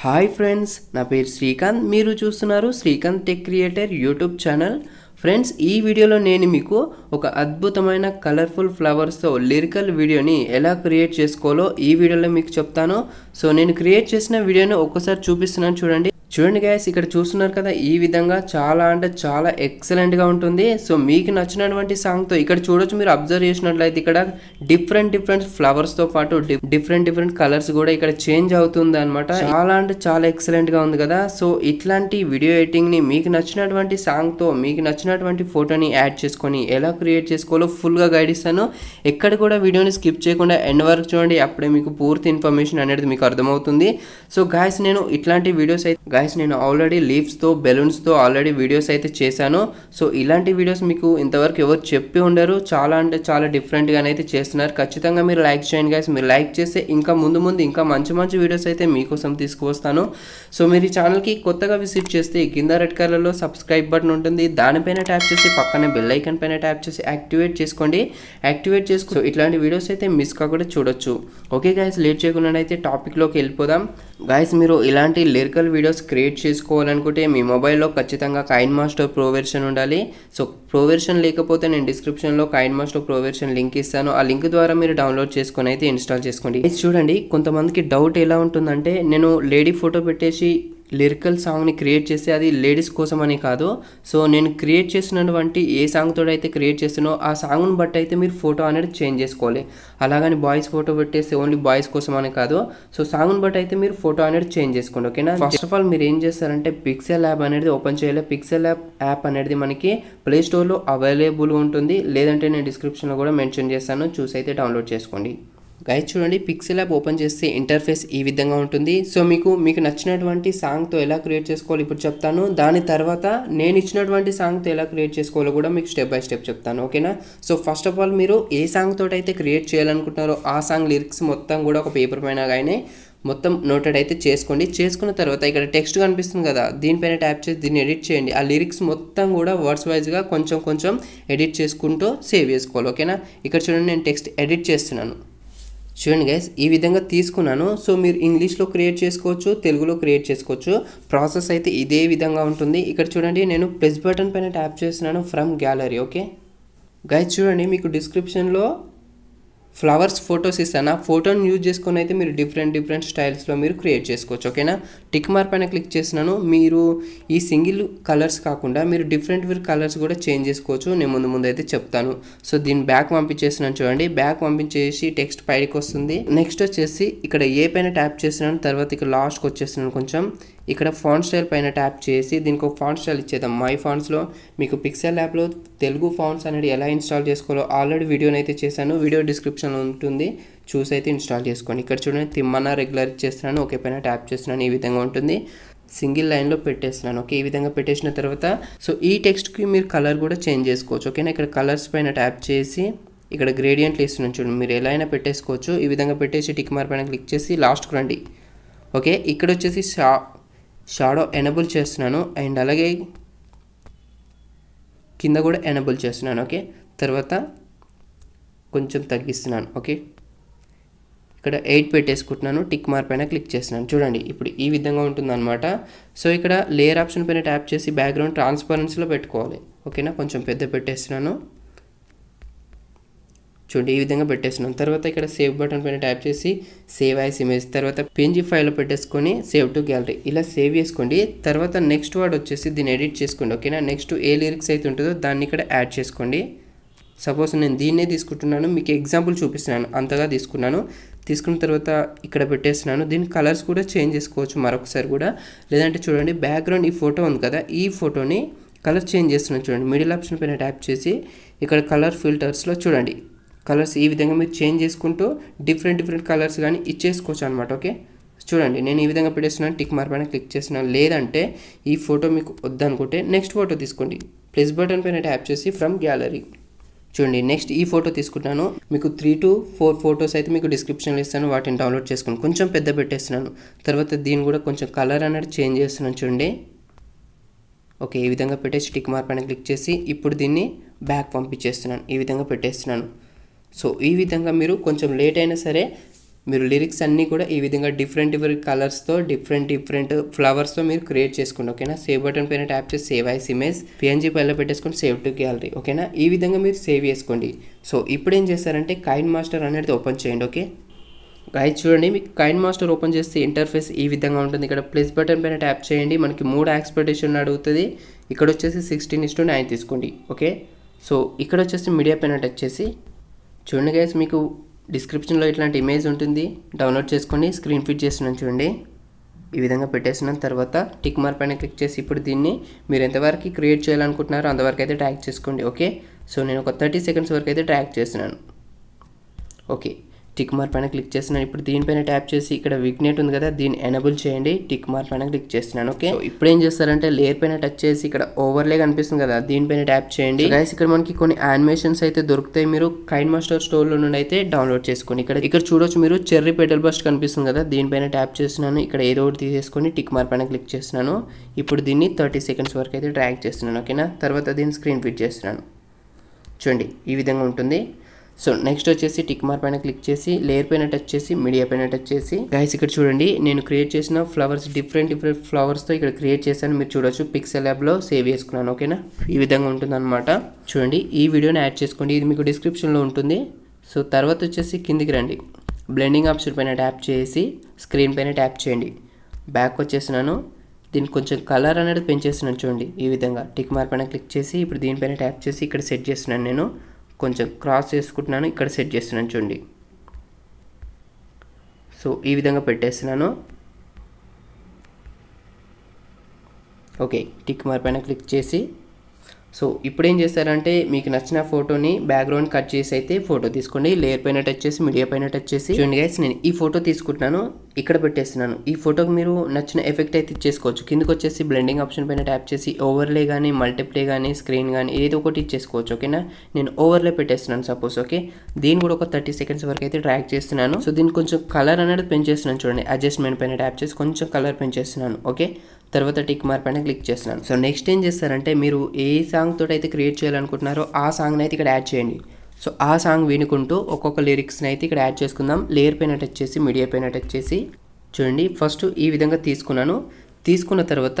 hi friends నా పేరు శ్రీకాంత్ మీరు చూస్తున్నారు Srikanth tech creator YouTube channel friends ఈ వీడియోలో నేను మీకు ఒక అద్భుతమైన కలర్ఫుల్ ఫ్లవర్స్తో లిరికల్ వీడియోని ఎలా క్రియేట్ చేసుకోవాలో ఈ వీడియోలో మీకు చెప్తాను సో నేను క్రియేట్ చేసిన వీడియోని ఒక్కసారి చూపిస్తున్నాను చూడండి చూడండి గైస్ ఇక్కడ చూస్తున్నారు కదా ఈ విధంగా చాలా అంటే చాలా ఎక్సలెంట్గా ఉంటుంది సో మీకు నచ్చినటువంటి సాంగ్తో ఇక్కడ చూడొచ్చు మీరు అబ్జర్వ్ చేసినట్లయితే ఇక్కడ డిఫరెంట్ డిఫరెంట్ ఫ్లవర్స్తో పాటు డిఫరెంట్ డిఫరెంట్ కలర్స్ కూడా ఇక్కడ చేంజ్ అవుతుంది అనమాట చాలా అంటే చాలా ఎక్సలెంట్గా ఉంది కదా సో ఇట్లాంటి వీడియో ఎడిటింగ్ని మీకు నచ్చినటువంటి సాంగ్తో మీకు నచ్చినటువంటి ఫోటోని యాడ్ చేసుకొని ఎలా క్రియేట్ చేసుకోవాలో ఫుల్గా గైడ్ ఇస్తాను ఎక్కడ కూడా వీడియోని స్కిప్ చేయకుండా ఎండ్ వరకు చూడండి అప్పుడే మీకు పూర్తి ఇన్ఫర్మేషన్ అనేది మీకు అర్థమవుతుంది సో గాయస్ నేను ఇట్లాంటి వీడియోస్ అయితే గాయస్ నేను ఆల్రెడీ లీవ్స్తో బెలూన్స్తో ఆల్రెడీ వీడియోస్ అయితే చేశాను సో ఇలాంటి వీడియోస్ మీకు ఇంతవరకు ఎవరు చెప్పి ఉండరు చాలా అంటే చాలా డిఫరెంట్గా అయితే చేస్తున్నారు ఖచ్చితంగా మీరు లైక్ చేయండి గాయస్ మీరు లైక్ చేస్తే ఇంకా ముందు ముందు ఇంకా మంచి మంచి వీడియోస్ అయితే మీకోసం తీసుకువస్తాను సో మీరు ఈ ఛానల్కి కొత్తగా విజిట్ చేస్తే కింద రెడ్ కలర్లో సబ్స్క్రైబ్ బటన్ ఉంటుంది దానిపైన ట్యాప్ చేసి పక్కనే బెల్ ఐకన్ పైన ట్యాప్ చేసి యాక్టివేట్ చేసుకోండి యాక్టివేట్ చేసుకో ఇట్లాంటి వీడియోస్ అయితే మిస్ కాకుండా చూడొచ్చు ఓకే గాయస్ లేట్ చేయకుండా అయితే టాపిక్లోకి వెళ్ళిపోదాం గాయస్ మీరు ఇలాంటి లిరికల్ వీడియోస్ క్రియేట్ చేసుకోవాలనుకుంటే మీ మొబైల్లో ఖచ్చితంగా కైన్ మాస్టర్ ప్రో వెర్షన్ ఉండాలి సో ప్రో వెర్షన్ లేకపోతే నేను డిస్క్రిప్షన్లో KineMaster pro version link ఇస్తాను ఆ లింక్ ద్వారా మీరు డౌన్లోడ్ చేసుకొని అయితే ఇన్స్టాల్ చేసుకోండి చూడండి కొంతమందికి డౌట్ ఎలా ఉంటుందంటే నేను లేడీ ఫోటో పెట్టేసి లిరికల్ సాంగ్ని క్రియేట్ చేస్తే అది లేడీస్ కోసం కాదు సో నేను క్రియేట్ చేసినటువంటి ఏ సాంగ్తో అయితే క్రియేట్ చేస్తున్నో ఆ సాంగ్ని బట్టి అయితే మీరు ఫోటో అనేది చేంజ్ చేసుకోవాలి అలాగని బాయ్స్ ఫోటో పెట్టేస్తే ఓన్లీ బాయ్స్ కోసం కాదు సో సాంగ్ని బట్టి అయితే మీరు ఫోటో అనేది చేంజ్ చేసుకోండి ఓకేనా ఫస్ట్ ఆఫ్ ఆల్ మీరు ఏం చేస్తారంటే పిక్సెల్ యాప్ అనేది ఓపెన్ చేయాలి పిక్సెల్ యాప్ యాప్ అనేది మనకి ప్లే స్టోర్లో అవైలబుల్ ఉంటుంది లేదంటే నేను డిస్క్రిప్షన్లో కూడా మెన్షన్ చేస్తాను చూసి అయితే డౌన్లోడ్ చేసుకోండి గైడ్ చూడండి పిక్సెల్ యాప్ ఓపెన్ చేస్తే ఇంటర్ఫేస్ ఈ విధంగా ఉంటుంది సో మీకు మీకు నచ్చినటువంటి సాంగ్తో ఎలా క్రియేట్ చేసుకోవాలి ఇప్పుడు చెప్తాను దాని తర్వాత నేను ఇచ్చినటువంటి సాంగ్తో ఎలా క్రియేట్ చేసుకోవాలో కూడా మీకు స్టెప్ బై స్టెప్ చెప్తాను ఓకేనా సో ఫస్ట్ ఆఫ్ ఆల్ మీరు ఏ సాంగ్తో అయితే క్రియేట్ చేయాలనుకుంటున్నారో ఆ సాంగ్ లిరిక్స్ మొత్తం కూడా ఒక పేపర్ పైన కానీ మొత్తం నోటెడ్ అయితే చేసుకోండి చేసుకున్న తర్వాత ఇక్కడ టెక్స్ట్ కనిపిస్తుంది కదా దీనిపైన ట్యాప్ చేసి దీన్ని ఎడిట్ చేయండి ఆ లిరిక్స్ మొత్తం కూడా వర్డ్స్ వైజ్గా కొంచెం కొంచెం ఎడిట్ చేసుకుంటూ సేవ్ చేసుకోవాలి ఓకేనా ఇక్కడ చూడండి నేను టెక్స్ట్ ఎడిట్ చేస్తున్నాను చూడండి గైస్ ఈ విధంగా తీసుకున్నాను సో మీరు ఇంగ్లీష్లో క్రియేట్ చేసుకోవచ్చు తెలుగులో క్రియేట్ చేసుకోవచ్చు ప్రాసెస్ అయితే ఇదే విధంగా ఉంటుంది ఇక్కడ చూడండి నేను ప్లస్ బటన్ పైన ట్యాప్ చేస్తున్నాను ఫ్రమ్ గ్యాలరీ ఓకే గైస్ చూడండి మీకు డిస్క్రిప్షన్లో ఫ్లవర్స్ ఫొటోస్ ఇస్తాను ఆ ఫోటోని యూజ్ చేసుకొని అయితే మీరు డిఫరెంట్ డిఫరెంట్ స్టైల్స్లో మీరు క్రియేట్ చేసుకోవచ్చు ఓకేనా టిక్ మార్క్ పైన క్లిక్ చేసినాను మీరు ఈ సింగిల్ కలర్స్ కాకుండా మీరు డిఫరెంట్ మీరు కలర్స్ కూడా చేంజ్ చేసుకోవచ్చు నేను ముందు ముందు అయితే చెప్తాను సో దీన్ని బ్యాక్ పంపించేసినాను చూడండి బ్యాక్ పంపించేసి టెక్స్ట్ పైకి వస్తుంది నెక్స్ట్ వచ్చేసి ఇక్కడ ఏ పైన ట్యాప్ చేసినాను తర్వాత ఇక్కడ లాస్ట్కి వచ్చేసినాను కొంచెం ఇక్కడ ఫాంట్ స్టైల్ పైన ట్యాప్ చేసి దీనికి ఒక ఫాంట్ స్టైల్ ఇచ్చేద్దాం మై ఫాంట్స్లో మీకు పిక్సెల్ యాప్లో తెలుగు ఫాంట్స్ అనేది ఎలా ఇన్స్టాల్ చేసుకోవాలో ఆల్రెడీ అయితే చేశాను వీడియో డిస్క్రిప్షన్లో ఉంటుంది చూసి అయితే ఇన్స్టాల్ చేసుకోండి ఇక్కడ చూడండి తిమ్మన్న రెగ్యులర్ ఇచ్చేస్తున్నాను ఓకే పైన ట్యాప్ చేస్తున్నాను ఈ విధంగా ఉంటుంది సింగిల్ లైన్లో పెట్టేస్తున్నాను ఓకే ఈ విధంగా పెట్టేసిన తర్వాత సో ఈ టెక్స్ట్కి మీరు కలర్ కూడా చేంజ్ చేసుకోవచ్చు ఓకేనా ఇక్కడ కలర్స్ పైన ట్యాప్ చేసి ఇక్కడ గ్రేడియంట్లు ఇస్తున్నాను చూడండి మీరు ఎలా అయినా పెట్టేసుకోవచ్చు ఈ విధంగా పెట్టేసి టిక్ మార్ పైన క్లిక్ చేసి లాస్ట్కి రండి ఓకే ఇక్కడ వచ్చేసి షా షాడో ఎనబుల్ చేస్తున్నాను అండ్ అలాగే కింద కూడా ఎనబుల్ చేస్తున్నాను ఓకే తర్వాత కొంచెం తగ్గిస్తున్నాను ఓకే ఇక్కడ ఎయిట్ పెట్టేసుకుంటున్నాను టిక్ మార్క్ పైన క్లిక్ చేస్తున్నాను చూడండి ఇప్పుడు ఈ విధంగా ఉంటుందన్నమాట సో ఇక్కడ లేయర్ ఆప్షన్ పైన ట్యాప్ చేసి బ్యాక్గ్రౌండ్ ట్రాన్స్పరెన్సీలో పెట్టుకోవాలి ఓకేనా కొంచెం పెద్ద పెట్టేస్తున్నాను చూడండి ఈ విధంగా పెట్టేస్తున్నాం తర్వాత ఇక్కడ సేవ్ బటన్ పైన ట్యాప్ చేసి సేవ్ యాస్ ఇమేజ్ తర్వాత పెంజీ ఫైల్లో పెట్టేసుకొని సేవ్ టు గ్యాలరీ ఇలా సేవ్ చేసుకోండి తర్వాత నెక్స్ట్ వర్డ్ వచ్చేసి దీన్ని ఎడిట్ చేసుకోండి ఓకేనా నెక్స్ట్ ఏ లిరిక్స్ అయితే ఉంటుందో దాన్ని ఇక్కడ యాడ్ చేసుకోండి సపోజ్ నేను దీన్నే తీసుకుంటున్నాను మీకు ఎగ్జాంపుల్ చూపిస్తున్నాను అంతగా తీసుకున్నాను తీసుకున్న తర్వాత ఇక్కడ పెట్టేస్తున్నాను దీని కలర్స్ కూడా చేంజ్ చేసుకోవచ్చు మరొకసారి కూడా లేదంటే చూడండి బ్యాక్గ్రౌండ్ ఈ ఫోటో ఉంది కదా ఈ ఫోటోని కలర్ చేంజ్ చేస్తున్నాను చూడండి మిడిల్ ఆప్షన్ పైన ట్యాప్ చేసి ఇక్కడ కలర్ ఫిల్టర్స్లో చూడండి కలర్స్ ఈ విధంగా మీరు చేంజ్ చేసుకుంటూ డిఫరెంట్ డిఫరెంట్ కలర్స్ కానీ ఇచ్చేసుకోవచ్చు అనమాట ఓకే చూడండి నేను ఈ విధంగా పెట్టేస్తున్నాను టిక్ మార్క్ పైన క్లిక్ చేస్తున్నాను లేదంటే ఈ ఫోటో మీకు వద్దనుకుంటే నెక్స్ట్ ఫోటో తీసుకోండి ప్లస్ బటన్ పైన ట్యాప్ చేసి ఫ్రమ్ గ్యాలరీ చూడండి నెక్స్ట్ ఈ ఫోటో తీసుకుంటాను మీకు త్రీ టు ఫోర్ ఫొటోస్ అయితే మీకు డిస్క్రిప్షన్లో ఇస్తాను వాటిని డౌన్లోడ్ చేసుకుని కొంచెం పెద్ద పెట్టేస్తున్నాను తర్వాత దీన్ని కూడా కొంచెం కలర్ అనేది చేంజ్ చేస్తున్నాను చూడండి ఓకే ఈ విధంగా పెట్టేసి టిక్ మార్క్ పైన క్లిక్ చేసి ఇప్పుడు దీన్ని బ్యాక్ పంపించేస్తున్నాను ఈ విధంగా పెట్టేస్తున్నాను సో ఈ విధంగా మీరు కొంచెం లేట్ అయినా సరే మీరు లిరిక్స్ అన్నీ కూడా ఈ విధంగా డిఫరెంట్ డిఫరెంట్ కలర్స్తో డిఫరెంట్ డిఫరెంట్ ఫ్లవర్స్తో మీరు క్రియేట్ చేసుకోండి ఓకేనా సేవ్ బటన్ పైన ట్యాప్ చేసి సేవ్ ఐస్ ఇమేజ్ పిఎన్జీ పైన పెట్టేసుకొని సేవ్ టు గ్యాలరీ ఓకేనా ఈ విధంగా మీరు సేవ్ చేసుకోండి సో ఇప్పుడు ఏం చేస్తారంటే కైన్ మాస్టర్ అనేది ఓపెన్ చేయండి ఓకే గైడ్ చూడండి మీకు కైన్ మాస్టర్ ఓపెన్ చేస్తే ఇంటర్ఫేస్ ఈ విధంగా ఉంటుంది ఇక్కడ ప్లస్ బటన్ పైన ట్యాప్ చేయండి మనకి మూడు ఎక్స్పెక్టేషన్ అడుగుతుంది ఇక్కడ వచ్చేసి సిక్స్టీన్ ఇస్ నైన్ తీసుకోండి ఓకే సో ఇక్కడ వచ్చేసి మీడియా పైన టచ్ చేసి చూడండి గైస్ మీకు డిస్క్రిప్షన్లో ఇట్లాంటి ఇమేజ్ ఉంటుంది డౌన్లోడ్ చేసుకొని స్క్రీన్ ఫిట్ చేస్తున్నాను చూడండి ఈ విధంగా పెట్టేసిన తర్వాత టిక్ మార్క్ పైన క్లిక్ చేసి ఇప్పుడు దీన్ని మీరు ఎంతవరకు క్రియేట్ చేయాలనుకుంటున్నారో అంతవరకు అయితే ట్రాక్ చేసుకోండి ఓకే సో నేను ఒక థర్టీ సెకండ్స్ వరకు అయితే ట్రాక్ చేస్తున్నాను ఓకే టిక్ మార్క్ పైన క్లిక్ చేస్తున్నాను ఇప్పుడు దీనిపైన ట్యాప్ చేసి ఇక్కడ విగ్నెట్ ఉంది కదా దీన్ని ఎనబుల్ చేయండి టిక్ మార్క్ పైన క్లిక్ చేస్తున్నాను ఓకే ఇప్పుడు ఏం చేస్తారంటే లేయర్ పైన టచ్ చేసి ఇక్కడ ఓవర్లే కనిపిస్తుంది కదా దీనిపైన ట్యాప్ చేయండి గైస్ ఇక్కడ మనకి కొన్ని యానిమేషన్స్ అయితే దొరుకుతాయి మీరు కైన్ మాస్టర్ స్టోర్ లో నుండి అయితే డౌన్లోడ్ చేసుకోండి ఇక్కడ ఇక్కడ చూడొచ్చు మీరు చెర్రీ పెటల్ బస్ట్ కనిపిస్తుంది కదా దీనిపైన ట్యాప్ చేస్తున్నాను ఇక్కడ ఏదో ఒకటి తీసేసుకొని టిక్ మార్క్ పైన క్లిక్ చేస్తున్నాను ఇప్పుడు దీన్ని థర్టీ సెకండ్స్ వరకు అయితే ట్రాక్ చేస్తున్నాను ఓకేనా తర్వాత దీన్ని స్క్రీన్ ఫిట్ చేస్తున్నాను చూడండి ఈ విధంగా ఉంటుంది సో నెక్స్ట్ వచ్చేసి టిక్ మార్క్ పైన క్లిక్ చేసి లేయర్ పైన టచ్ చేసి మీడియా పైన టచ్ చేసి గైస్ ఇక్కడ చూడండి నేను క్రియేట్ చేసిన ఫ్లవర్స్ డిఫరెంట్ డిఫరెంట్ ఫ్లవర్స్తో ఇక్కడ క్రియేట్ చేశాను మీరు చూడొచ్చు పిక్సెల్ యాప్లో సేవ్ చేసుకున్నాను ఓకేనా ఈ విధంగా ఉంటుందన్నమాట చూడండి ఈ వీడియోని యాడ్ చేసుకోండి ఇది మీకు డిస్క్రిప్షన్లో ఉంటుంది సో తర్వాత వచ్చేసి కిందికి రండి బ్లెండింగ్ ఆప్షన్ పైన ట్యాప్ చేసి స్క్రీన్ పైన ట్యాప్ చేయండి బ్యాక్ వచ్చేసినాను దీని కొంచెం కలర్ అనేది పెంచేసినాను చూడండి ఈ విధంగా టిక్ మార్క్ పైన క్లిక్ చేసి ఇప్పుడు దీనిపైన ట్యాప్ చేసి ఇక్కడ సెట్ చేస్తున్నాను నేను కొంచెం క్రాస్ చేసుకుంటున్నాను ఇక్కడ సెట్ చేస్తున్నాను చూడండి సో ఈ విధంగా పెట్టేస్తున్నాను ఓకే టిక్ మార్ పైన క్లిక్ చేసి సో ఇప్పుడు ఏం చేస్తారంటే మీకు నచ్చిన ఫోటోని బ్యాక్గ్రౌండ్ కట్ చేసి అయితే ఫోటో తీసుకోండి లేయర్ పైన టచ్ చేసి మీడియా పైన టచ్ చేసి చూడండి గైస్ నేను ఈ ఫోటో తీసుకుంటున్నాను ఇక్కడ పెట్టేస్తున్నాను ఈ ఫోటోకి మీరు నచ్చిన ఎఫెక్ట్ అయితే ఇచ్చేసుకోవచ్చు కిందకు వచ్చేసి బ్లెండింగ్ ఆప్షన్ పైన ట్యాప్ చేసి ఓవర్లే కానీ మల్టిప్లే కానీ స్క్రీన్ కానీ ఏదో ఒకటి ఇచ్చేసుకోవచ్చు ఓకేనా నేను ఓవర్లే పెట్టేస్తున్నాను సపోజ్ ఓకే దీన్ని కూడా ఒక థర్టీ సెకండ్స్ వరకు అయితే ట్రాక్ చేస్తున్నాను సో దీన్ని కొంచెం కలర్ అనేది పెంచేస్తున్నాను చూడండి అడ్జస్ట్మెంట్ పైన ట్యాప్ చేసి కొంచెం కలర్ పెంచేస్తున్నాను ఓకే తర్వాత టిక్ మార్క్ పైన క్లిక్ చేస్తున్నాను సో నెక్స్ట్ ఏం చేస్తారంటే మీరు ఏ సాంగ్ తోటి అయితే క్రియేట్ చేయాలనుకుంటున్నారో ఆ సాంగ్ని అయితే ఇక్కడ యాడ్ చేయండి సో ఆ సాంగ్ వినుకుంటూ ఒక్కొక్క లిరిక్స్ని అయితే ఇక్కడ యాడ్ చేసుకుందాం లేయర్ పైన టచ్ చేసి మీడియా పైన టచ్ చేసి చూడండి ఫస్ట్ ఈ విధంగా తీసుకున్నాను తీసుకున్న తర్వాత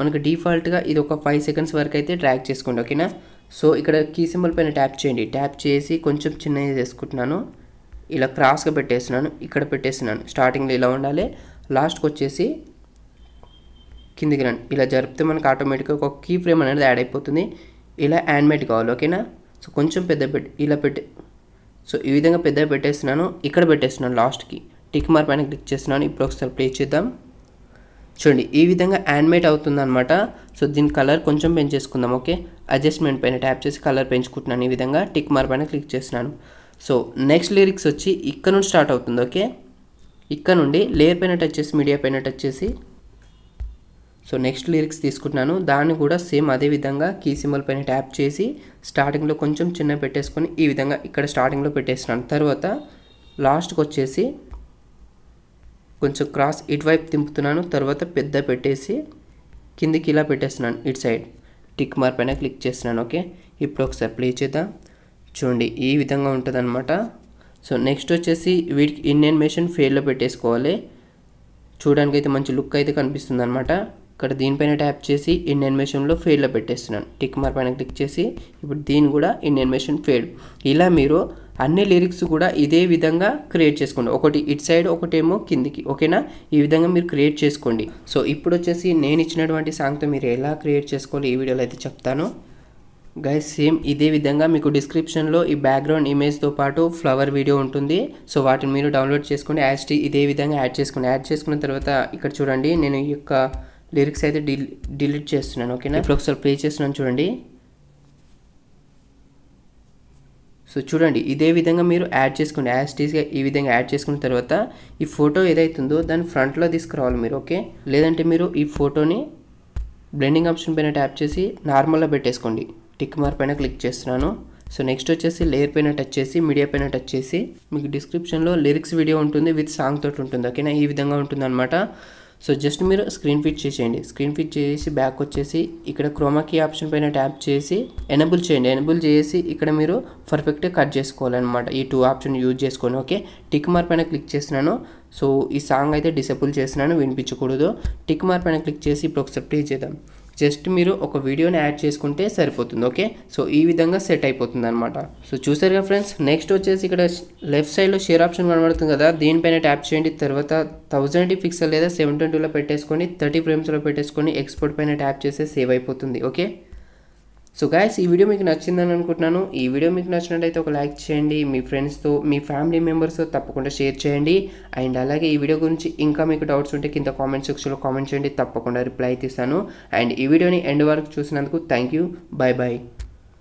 మనకు డిఫాల్ట్గా ఇది ఒక ఫైవ్ సెకండ్స్ వరకు అయితే ట్రాక్ చేసుకోండి ఓకేనా సో ఇక్కడ కీ సింబల్ పైన ట్యాప్ చేయండి ట్యాప్ చేసి కొంచెం చిన్నగా చేసుకుంటున్నాను ఇలా క్రాస్గా పెట్టేస్తున్నాను ఇక్కడ పెట్టేస్తున్నాను స్టార్టింగ్లో ఇలా ఉండాలి లాస్ట్కి వచ్చేసి కిందికి రండి ఇలా జరిపితే మనకు ఆటోమేటిక్గా ఒక కీ ఫ్రేమ్ అనేది యాడ్ అయిపోతుంది ఇలా యానిమేట్ కావాలి ఓకేనా సో కొంచెం పెద్ద పెట్టి ఇలా పెట్టి సో ఈ విధంగా పెద్ద పెట్టేస్తున్నాను ఇక్కడ పెట్టేస్తున్నాను లాస్ట్కి టిక్ మార్క్ పైన క్లిక్ చేస్తున్నాను ఇప్పుడు ఒకసారి ప్లే చేద్దాం చూడండి ఈ విధంగా యానిమేట్ అవుతుందన్నమాట సో దీని కలర్ కొంచెం పెంచేసుకుందాం ఓకే అడ్జస్ట్మెంట్ పైన ట్యాప్ చేసి కలర్ పెంచుకుంటున్నాను ఈ విధంగా టిక్ మార్క్ పైన క్లిక్ చేస్తున్నాను సో నెక్స్ట్ లిరిక్స్ వచ్చి ఇక్కడ నుండి స్టార్ట్ అవుతుంది ఓకే ఇక్కడ నుండి లేయర్ పైన టచ్ చేసి మీడియా పైన టచ్ చేసి సో నెక్స్ట్ లిరిక్స్ తీసుకుంటున్నాను దాన్ని కూడా సేమ్ అదే విధంగా కీ సింబల్ పైన ట్యాప్ చేసి స్టార్టింగ్లో కొంచెం చిన్న పెట్టేసుకొని ఈ విధంగా ఇక్కడ స్టార్టింగ్లో పెట్టేస్తున్నాను తర్వాత లాస్ట్కి వచ్చేసి కొంచెం క్రాస్ ఇటువైపు తింపుతున్నాను తర్వాత పెద్ద పెట్టేసి కిందికి ఇలా పెట్టేస్తున్నాను ఇటు సైడ్ టిక్ మార్ పైన క్లిక్ చేస్తున్నాను ఓకే ఇప్పుడు ఒకసారి ప్లే చేద్దాం చూడండి ఈ విధంగా ఉంటుందన్నమాట సో నెక్స్ట్ వచ్చేసి వీటికి ఇన్ అనిమేషన్ ఫేల్లో పెట్టేసుకోవాలి చూడడానికి అయితే మంచి లుక్ అయితే కనిపిస్తుంది అనమాట ఇక్కడ దీనిపైన ట్యాప్ చేసి ఇన్ అనిమేషన్లో ఫేడ్లో పెట్టేస్తున్నాను టిక్ మార్క్ పైన క్లిక్ చేసి ఇప్పుడు దీని కూడా ఇన్ అనిమేషన్ ఫేడ్ ఇలా మీరు అన్ని లిరిక్స్ కూడా ఇదే విధంగా క్రియేట్ చేసుకోండి ఒకటి ఇట్ సైడ్ ఒకటేమో కిందికి ఓకేనా ఈ విధంగా మీరు క్రియేట్ చేసుకోండి సో ఇప్పుడు వచ్చేసి నేను ఇచ్చినటువంటి సాంగ్తో మీరు ఎలా క్రియేట్ చేసుకోవాలి ఈ వీడియోలో అయితే చెప్తాను గైస్ సేమ్ ఇదే విధంగా మీకు డిస్క్రిప్షన్లో ఈ బ్యాక్గ్రౌండ్ ఇమేజ్తో పాటు ఫ్లవర్ వీడియో ఉంటుంది సో వాటిని మీరు డౌన్లోడ్ చేసుకుని యాడ్ ఇదే విధంగా యాడ్ చేసుకోండి యాడ్ చేసుకున్న తర్వాత ఇక్కడ చూడండి నేను ఈ యొక్క లిరిక్స్ అయితే డిలీట్ చేస్తున్నాను ఓకేనా ఇప్పుడు ఒకసారి ప్లే చేస్తున్నాను చూడండి సో చూడండి ఇదే విధంగా మీరు యాడ్ చేసుకోండి టీస్గా ఈ విధంగా యాడ్ చేసుకున్న తర్వాత ఈ ఫోటో ఏదైతుందో దాన్ని ఫ్రంట్లో తీసుకురావాలి మీరు ఓకే లేదంటే మీరు ఈ ఫోటోని బ్లెండింగ్ ఆప్షన్ పైన ట్యాప్ చేసి నార్మల్లో పెట్టేసుకోండి టిక్ మార్క్ పైన క్లిక్ చేస్తున్నాను సో నెక్స్ట్ వచ్చేసి లేయర్ పైన టచ్ చేసి మీడియా పైన టచ్ చేసి మీకు డిస్క్రిప్షన్లో లిరిక్స్ వీడియో ఉంటుంది విత్ సాంగ్ తోటి ఉంటుంది ఓకేనా ఈ విధంగా ఉంటుంది సో జస్ట్ మీరు స్క్రీన్ ఫిట్ చేసేయండి స్క్రీన్ ఫిట్ చేసి బ్యాక్ వచ్చేసి ఇక్కడ క్రోమాకి ఆప్షన్ పైన ట్యాప్ చేసి ఎనబుల్ చేయండి ఎనబుల్ చేసి ఇక్కడ మీరు పర్ఫెక్ట్గా కట్ చేసుకోవాలన్నమాట ఈ టూ ఆప్షన్ యూజ్ చేసుకొని ఓకే టిక్ మార్ పైన క్లిక్ చేసినాను సో ఈ సాంగ్ అయితే డిసేబుల్ చేసినాను వినిపించకూడదు టిక్ మార్ పైన క్లిక్ చేసి ఇప్పుడు ఒకసారి ప్లే చేద్దాం జస్ట్ మీరు ఒక వీడియోని యాడ్ చేసుకుంటే సరిపోతుంది ఓకే సో ఈ విధంగా సెట్ అయిపోతుంది అనమాట సో చూసారుగా ఫ్రెండ్స్ నెక్స్ట్ వచ్చేసి ఇక్కడ లెఫ్ట్ సైడ్లో షేర్ ఆప్షన్ కనబడుతుంది కదా దీనిపైన ట్యాప్ చేయండి తర్వాత థౌజండ్ పిక్సెల్ లేదా సెవెన్ ట్వంటీలో పెట్టేసుకొని థర్టీ ఫ్రేమ్స్లో పెట్టేసుకొని ఎక్స్పోర్ట్ పైన ట్యాప్ చేస్తే సేవ్ అయిపోతుంది ఓకే సో గాయస్ ఈ వీడియో మీకు నచ్చిందని అనుకుంటున్నాను ఈ వీడియో మీకు నచ్చినట్టయితే ఒక లైక్ చేయండి మీ ఫ్రెండ్స్తో మీ ఫ్యామిలీ మెంబర్స్తో తప్పకుండా షేర్ చేయండి అండ్ అలాగే ఈ వీడియో గురించి ఇంకా మీకు డౌట్స్ ఉంటే కింద కామెంట్ సెక్షన్లో కామెంట్ చేయండి తప్పకుండా రిప్లై అయితే ఇస్తాను అండ్ ఈ వీడియోని ఎండ్ వరకు చూసినందుకు థ్యాంక్ యూ బాయ్ బాయ్